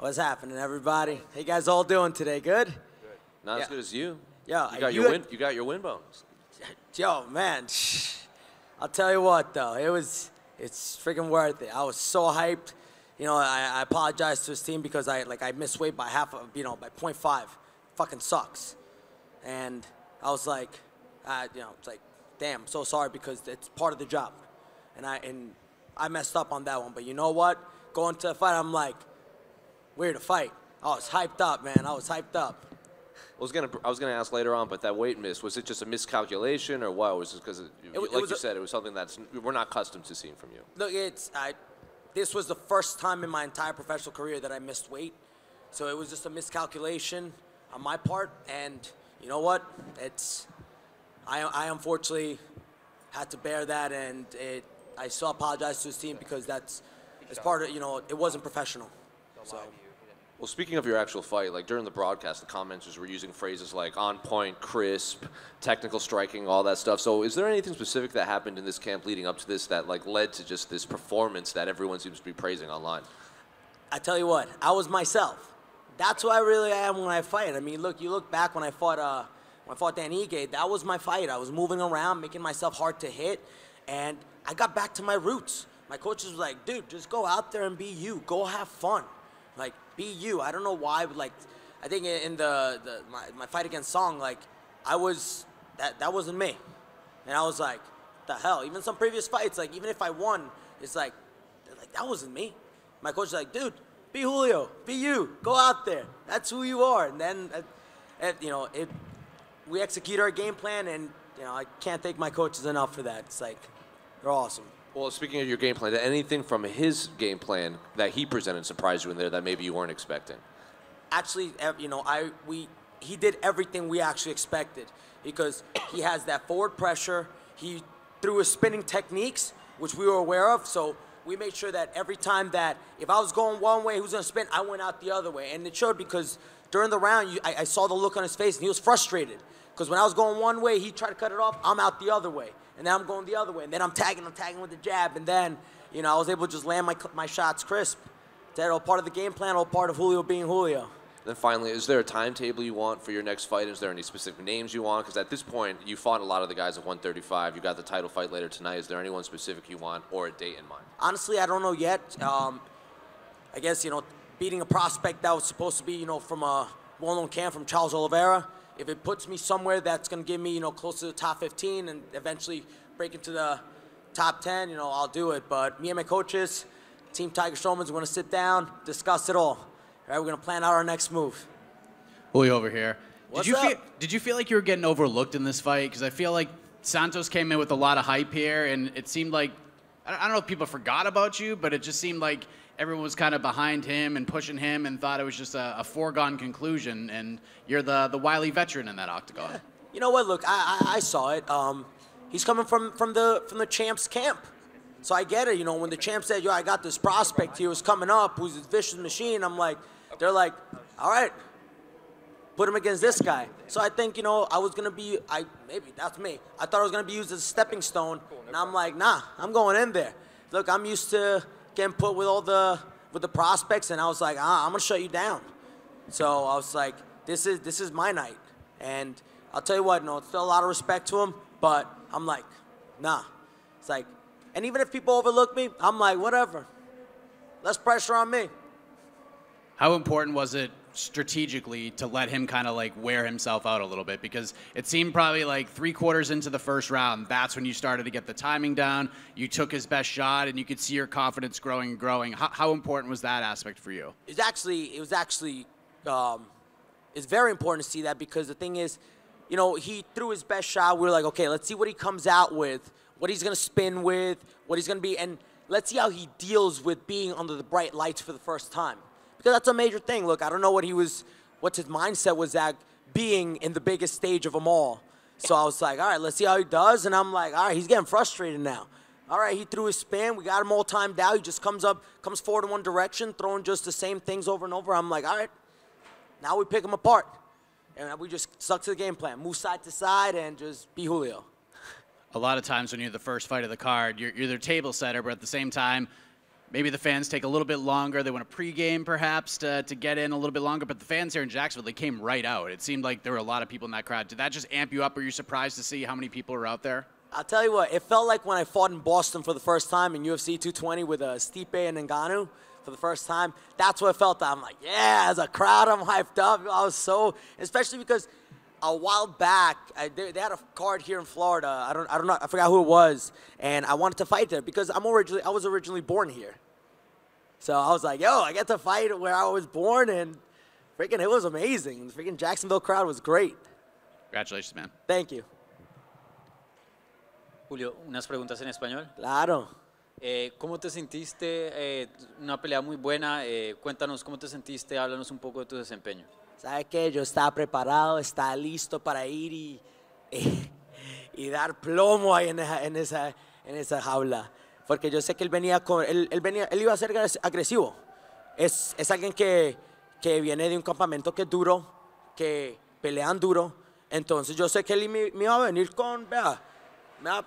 What's happening, everybody? How you guys all doing today? Good? good. Not yeah. as good as you. Yeah, Yo, you got you your win. You got your win bones. Yo, man, I'll tell you what though, it was it's freaking worth it. I was so hyped. You know, I, I apologize to his team because I like I missed weight by half of you know by 0.5. Fucking sucks. And I was like, I, you know, it's like, damn, so sorry because it's part of the job. And I and I messed up on that one. But you know what? Going to the fight, I'm like, where to fight. I was hyped up, man. I was hyped up. I was gonna I was gonna ask later on, but that weight miss was it just a miscalculation or what? Was it because like was you a, said it was something that's we're not accustomed to seeing from you? Look, it's I. This was the first time in my entire professional career that I missed weight, so it was just a miscalculation on my part. And you know what? It's I I unfortunately had to bear that, and it I still apologize to his team because that's As part of you know it wasn't professional. So. Well, speaking of your actual fight, like during the broadcast, the commenters were using phrases like on point, crisp, technical striking, all that stuff. So, is there anything specific that happened in this camp leading up to this that like led to just this performance that everyone seems to be praising online? I tell you what, I was myself. That's who I really am when I fight. I mean, look, you look back when I fought uh, when I fought Dan Ige, that was my fight. I was moving around, making myself hard to hit, and I got back to my roots. My coaches were like, "Dude, just go out there and be you. Go have fun." Like, be you. I don't know why, but like, I think in the, the my, my fight against Song, like, I was, that, that wasn't me. And I was like, the hell? Even some previous fights, like, even if I won, it's like, like that wasn't me. My coach is like, dude, be Julio, be you, go out there. That's who you are. And then, uh, you know, it, we execute our game plan, and you know, I can't thank my coaches enough for that. It's like they're awesome. Well, speaking of your game plan, anything from his game plan that he presented surprised you in there that maybe you weren't expecting? Actually, you know, I we he did everything we actually expected because he has that forward pressure. He threw his spinning techniques, which we were aware of, so we made sure that every time that if I was going one way, who's gonna spin, I went out the other way, and it showed because during the round, you, I, I saw the look on his face, and he was frustrated because when I was going one way, he tried to cut it off. I'm out the other way, and then I'm going the other way, and then I'm tagging, I'm tagging with the jab, and then you know I was able to just land my my shots crisp. That all part of the game plan, all part of Julio being Julio. then finally, is there a timetable you want for your next fight? Is there any specific names you want? Because at this point, you fought a lot of the guys at 135. You got the title fight later tonight. Is there anyone specific you want or a date in mind? Honestly, I don't know yet. Um, I guess, you know, beating a prospect that was supposed to be, you know, from a well-known camp from Charles Oliveira. If it puts me somewhere that's going to give me, you know, close to the top 15 and eventually break into the top 10, you know, I'll do it. But me and my coaches, Team Tiger Showman, we're going to sit down, discuss it all. All right, we're going to plan out our next move. Willie over here. What's did you up? Feel, did you feel like you were getting overlooked in this fight? Because I feel like Santos came in with a lot of hype here, and it seemed like I don't know if people forgot about you, but it just seemed like everyone was kind of behind him and pushing him and thought it was just a, a foregone conclusion. And you're the, the wily veteran in that octagon. Yeah. You know what? Look, I, I, I saw it. Um, he's coming from, from the from the champs camp. So I get it. You know, when the champ said, "Yo, I got this prospect here was coming up, who's a vicious machine," I'm like, they're like, "All right, put him against this guy." So I think you know I was gonna be, I maybe that's me. I thought I was gonna be used as a stepping stone, and I'm like, "Nah, I'm going in there." Look, I'm used to input with all the with the prospects, and I was like, ah, I'm gonna shut you down. So I was like, this is this is my night, and I'll tell you what, no, it's still a lot of respect to him, but I'm like, nah. It's like, and even if people overlook me, I'm like, whatever. Less pressure on me. How important was it strategically to let him kind of like wear himself out a little bit because it seemed probably like three quarters into the first round that's when you started to get the timing down you took his best shot and you could see your confidence growing and growing how, how important was that aspect for you it's actually it was actually um, it's very important to see that because the thing is you know he threw his best shot we were like okay let's see what he comes out with what he's gonna spin with what he's gonna be and let's see how he deals with being under the bright lights for the first time because that's a major thing. Look, I don't know what he was, what his mindset was at being in the biggest stage of them all. So I was like, all right, let's see how he does. And I'm like, all right, he's getting frustrated now. All right, he threw his spin. We got him all timed out. He just comes up, comes forward in one direction, throwing just the same things over and over. I'm like, all right, now we pick him apart. And we just stuck to the game plan, move side to side, and just be Julio. A lot of times when you're the first fight of the card, you're, you're table setter, but at the same time, maybe the fans take a little bit longer. They want a pregame, perhaps, to, to get in a little bit longer. But the fans here in Jacksonville, they came right out. It seemed like there were a lot of people in that crowd. Did that just amp you up? Were you surprised to see how many people were out there? I'll tell you what, it felt like when I fought in Boston for the first time in UFC 220 with uh, Stipe and Ngannou for the first time. That's what it felt. I'm like, yeah, as a crowd, I'm hyped up. I was so, especially because – a while back, I, they, they, had a card here in Florida. I don't, I don't know, I forgot who it was, and I wanted to fight there because I'm originally, I was originally born here. So I was like, yo, I get to fight where I was born, and freaking, it was amazing. The freaking Jacksonville crowd was great. Congratulations, man. Thank you. Julio, unas preguntas en español. Claro. Eh, ¿Cómo te sentiste? Eh, una pelea muy buena. Eh, cuéntanos cómo te sentiste. Háblanos un poco de tu desempeño. ¿sabe qué? Yo estaba preparado, estaba listo para ir y, y, dar plomo ahí en esa, en esa, jaula. Porque yo sé que él venía, con, él, él, venía él iba a ser agresivo. Es, es alguien que, que, viene de un campamento que es duro, que pelean duro. Entonces yo sé que él me, iba a venir con, me iba,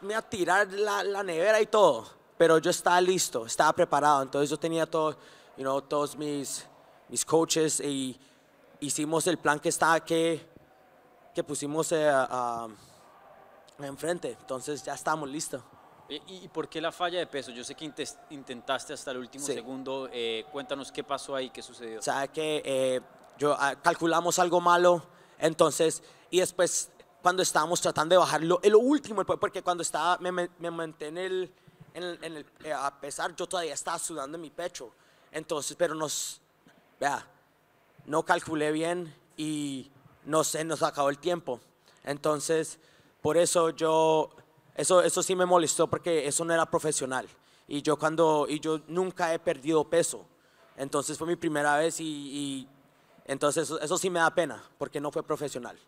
me a tirar la, la, nevera y todo. Pero yo estaba listo, estaba preparado. Entonces yo tenía todo, you todos mis, mis coaches y hicimos el plan que está que, que pusimos eh, enfrente. Entonces ya estamos listos. ¿Y, por qué la falla de peso? Yo sé que intentaste hasta el último segundo. Eh, cuéntanos qué pasó ahí, qué sucedió. O sea, que eh, yo, ah, calculamos algo malo, entonces, y después cuando estábamos tratando de bajarlo, lo último, porque cuando estaba, me, me manté el, en el, a pesar, yo todavía estaba sudando en mi pecho. Entonces, pero nos, vea, no calculé bien y no se nos acabó el tiempo. Entonces, por eso yo, eso, sí me molestó porque eso no era profesional. Y yo cuando, y yo nunca he perdido peso. Entonces fue mi primera vez y, entonces eso sí me da pena porque no fue profesional.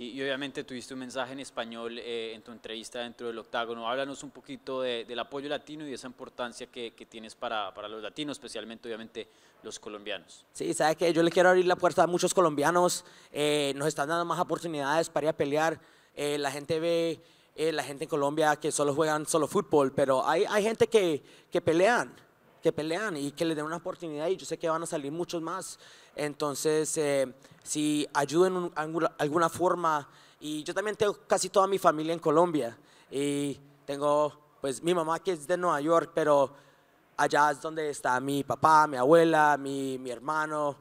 Y, obviamente tuviste un mensaje en español eh, en tu entrevista dentro del octágono. Háblanos un poquito del apoyo latino y de esa importancia que, tienes para, para, los latinos, especialmente obviamente los colombianos. Sí, sabes que yo le quiero abrir la puerta a muchos colombianos. Eh, nos están dando más oportunidades para ir a pelear. Eh, la gente ve, la gente en Colombia que solo juegan solo fútbol, pero hay, hay gente que, que pelean que pelean y que les den una oportunidad y yo sé que van a salir muchos más. Entonces, eh, si ayuden de alguna, alguna forma, y yo también tengo casi toda mi familia en Colombia y tengo pues mi mamá que es de Nueva York, pero allá es donde está mi papá, mi abuela, mi, hermano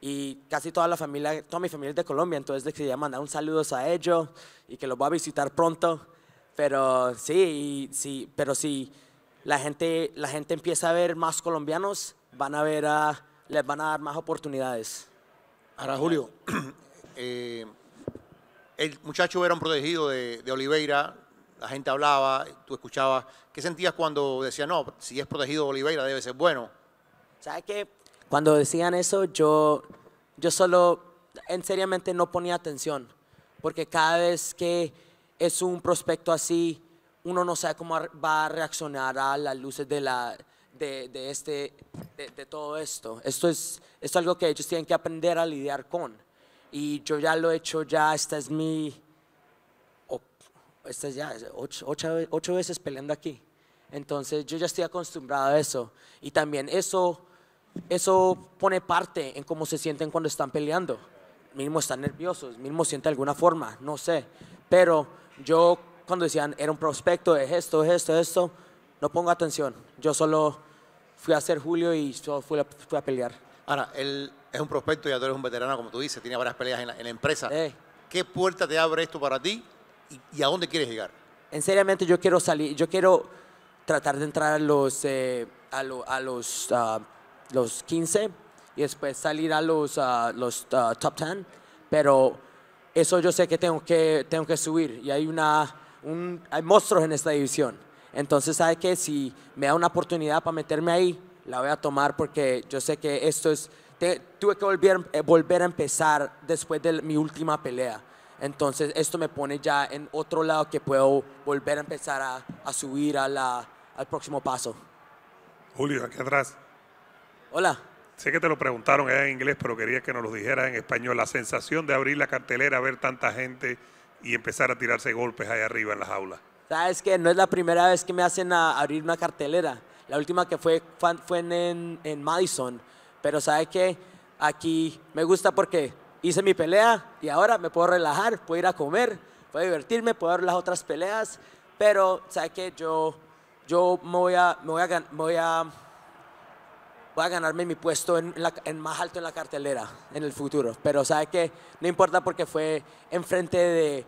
y casi toda la familia, toda mi familia es de Colombia, entonces les quería mandar un saludo a ellos y que los voy a visitar pronto. Pero sí, sí, pero sí la gente, la gente empieza a ver más colombianos, van a ver a, les van a dar más oportunidades. Ahora, Julio, eh, el muchacho era un protegido de, Oliveira, la gente hablaba, tú escuchabas. ¿Qué sentías cuando decían, no, si es protegido de Oliveira debe ser bueno? ¿Sabes qué? Cuando decían eso, yo, yo solo, en seriamente no ponía atención, porque cada vez que es un prospecto así, uno no sabe cómo va a reaccionar a las luces de, la, de, de este, de, todo esto. Esto es, es algo que ellos tienen que aprender a lidiar con. Y yo ya lo he hecho, ya esta es mi, esta es ya ocho, veces peleando aquí. Entonces yo ya estoy acostumbrado a eso. Y también eso, eso pone parte en cómo se sienten cuando están peleando. Mismo están nerviosos, mismo sienten alguna forma, no sé. Pero yo cuando decían, era un prospecto, es esto, es esto, es esto, no pongo atención. Yo solo fui a hacer Julio y solo fui a, pelear. Ahora, él es un prospecto y tú eres un veterano, como tú dices, tiene varias peleas en la, empresa. ¿Qué puerta te abre esto para ti y, a dónde quieres llegar? En seriamente yo quiero salir, yo quiero tratar de entrar a los, eh, a, los a ah, los, los 15 y después salir a los, a ah, los ah, top 10, pero eso yo sé que tengo que, tengo que subir y hay una hay monstruos en esta división. Entonces, ¿sabe que Si me da una oportunidad para meterme ahí, la voy a tomar porque yo sé que esto es... tuve que volver, eh, volver a empezar después de mi última pelea. Entonces, esto me pone ya en otro lado que puedo volver a empezar a, subir a la, al próximo paso. Julio, aquí atrás. Hola. Sé que te lo preguntaron en inglés, pero quería que nos lo dijeras en español. La sensación de abrir la cartelera, ver tanta gente y empezar a tirarse golpes ahí arriba en la jaula. Sabes que no es la primera vez que me hacen a abrir una cartelera. La última que fue fue en, en Madison. Pero sabes que aquí me gusta porque hice mi pelea y ahora me puedo relajar, puedo ir a comer, puedo divertirme, puedo ver las otras peleas. Pero sabes que yo, yo voy a, me voy a, me voy a a ganarme mi puesto en, en más alto en la cartelera en el futuro. Pero sabe que no importa porque fue enfrente de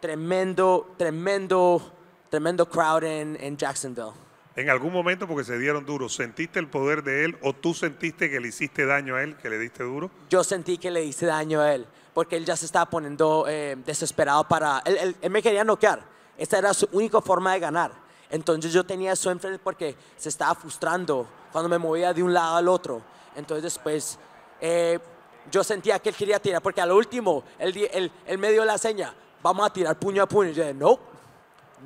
tremendo, tremendo, tremendo crowd en, en Jacksonville. En algún momento, porque se dieron duro, ¿sentiste el poder de él o tú sentiste que le hiciste daño a él, que le diste duro? Yo sentí que le hice daño a él, porque él ya se estaba poniendo eh, desesperado para... Él, me quería noquear. Esta era su única forma de ganar. Entonces yo tenía eso enfrente porque se estaba frustrando cuando me movía de un lado al otro. Entonces después eh, yo sentía que él quería tirar, porque al último él, él, él, me dio la seña, vamos a tirar puño a puño. Y yo dije, no,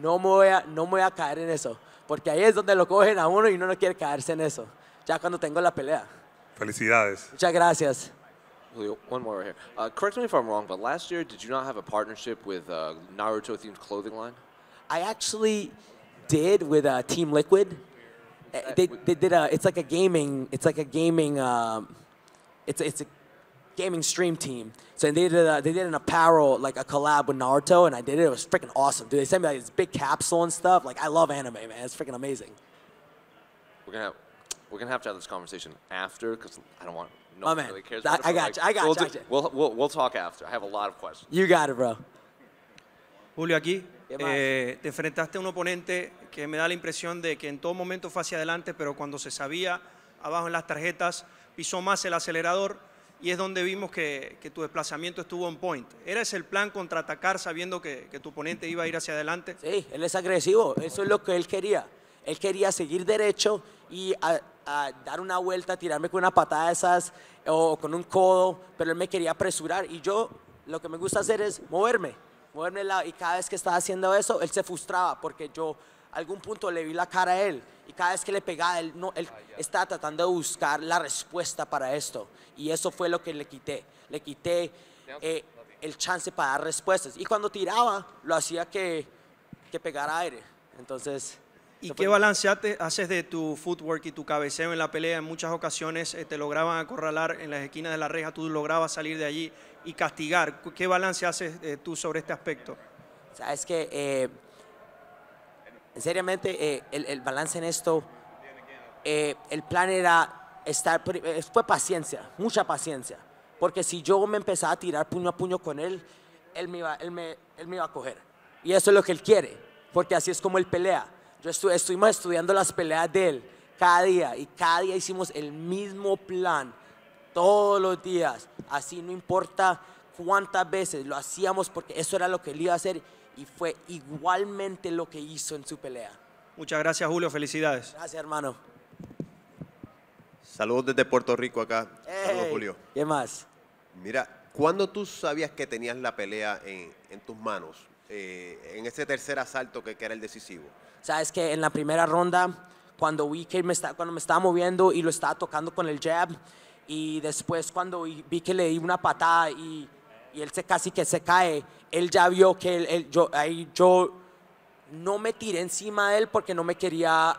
no me, voy a, no me voy a caer en eso, porque ahí es donde lo cogen a uno y uno no quiere caerse en eso, ya cuando tengo la pelea. Felicidades. Muchas gracias. One more right here. Uh, correct me if I'm wrong, but last year did you not have a partnership with uh, Naruto themed clothing line? I actually did with uh, Team Liquid. Uh, they, they did a. It's like a gaming. It's like a gaming. Um, it's it's a gaming stream team. So they did a, they did an apparel like a collab with Naruto, and I did it. It was freaking awesome, dude. They sent me like this big capsule and stuff. Like I love anime, man. It's freaking amazing. We're gonna have, we're gonna have to have this conversation after because I don't want no one really cares. I, it, got like, you, I got we'll you. Do, We'll, we'll we'll talk after. I have a lot of questions. You got it, bro. Julio aquí. Eh, te enfrentaste a un oponente que me da la impresión de que en todo momento fue hacia adelante, pero cuando se sabía abajo en las tarjetas, pisó más el acelerador y es donde vimos que, tu desplazamiento estuvo en point. ¿Era ese el plan contraatacar sabiendo que, tu oponente iba a ir hacia adelante? Sí, él es agresivo, eso es lo que él quería. Él quería seguir derecho y dar una vuelta, tirarme con una patada de esas eh, o con un codo, pero él me quería apresurar y yo lo que me gusta hacer es moverme y cada vez que estaba haciendo eso, él se frustraba porque yo algún punto le vi la cara a él. Y cada vez que le pegaba, él, no, él ah, estaba tratando de buscar la respuesta para esto. Y eso fue lo que le quité. Le quité eh, el chance para dar respuestas. Y cuando tiraba, lo hacía que, que pegara aire. Entonces... ¿Y qué balance haces de tu footwork y tu cabeceo en la pelea? En muchas ocasiones eh, te lograban acorralar en las esquinas de la reja, tú lograbas salir de allí y castigar. ¿Qué balance haces eh, tú sobre este aspecto? Sabes que, eh, seriamente, eh, el, balance en esto, eh, el plan era estar, fue paciencia, mucha paciencia. Porque si yo me empezaba a tirar puño a puño con él, él me iba, él me, él me iba a coger. Y eso es lo que él quiere, porque así es como él pelea. Yo estu estuvimos estudiando las peleas de él cada día y cada día hicimos el mismo plan todos los días, así no importa cuántas veces lo hacíamos porque eso era lo que él iba a hacer y fue igualmente lo que hizo en su pelea. Muchas gracias Julio, felicidades. Gracias hermano. Saludos desde Puerto Rico acá. Saludos Julio. ¿Qué más? Mira, ¿cuándo tú sabías que tenías la pelea en, tus manos? Eh, en ese tercer asalto que, que era el decisivo. Sabes que en la primera ronda, cuando vi me cuando me estaba moviendo y lo estaba tocando con el jab, y después cuando vi que le di una patada y, él se, casi que se cae, él ya vio que él, yo, ahí yo no me tiré encima de él porque no me quería,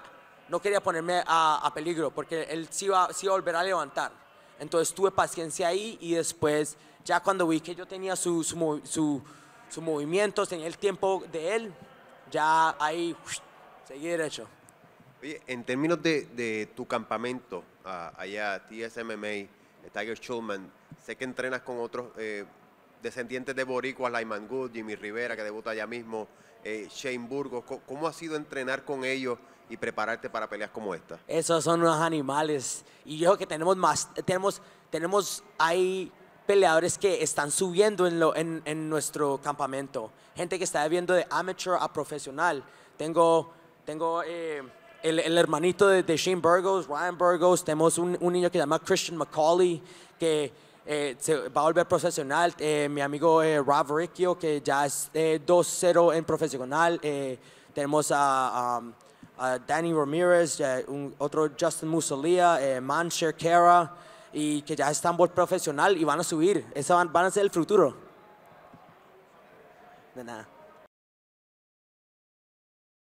no quería ponerme a, peligro, porque él sí iba, sí a volver a levantar. Entonces tuve paciencia ahí y después ya cuando vi que yo tenía sus su, en el tiempo de él, ya ahí seguí derecho. Oye, en términos de, tu campamento ah, allá, TSMMA, Tiger Schulman, sé que entrenas con otros eh, descendientes de boricuas, Lyman Good, Jimmy Rivera, que debuta allá mismo, eh, Shane Burgos. ¿Cómo, ha sido entrenar con ellos y prepararte para peleas como esta? Esos son unos animales. Y yo creo que tenemos más, tenemos, tenemos, hay peleadores que están subiendo en, en, nuestro campamento. Gente que está viendo de amateur a profesional. Tengo, tengo... Eh, el, hermanito de, de, Shane Burgos, Ryan Burgos, tenemos un, niño que se llama Christian McCauley, que eh, se va a volver profesional, eh, mi amigo eh, Rob Riccio, que ya es 2-0 eh, en profesional, tenemos a, Danny Ramirez, otro Justin Musolia, Mancher Kara, y que ya están por profesional y van a subir, van, a ser el futuro. De nada.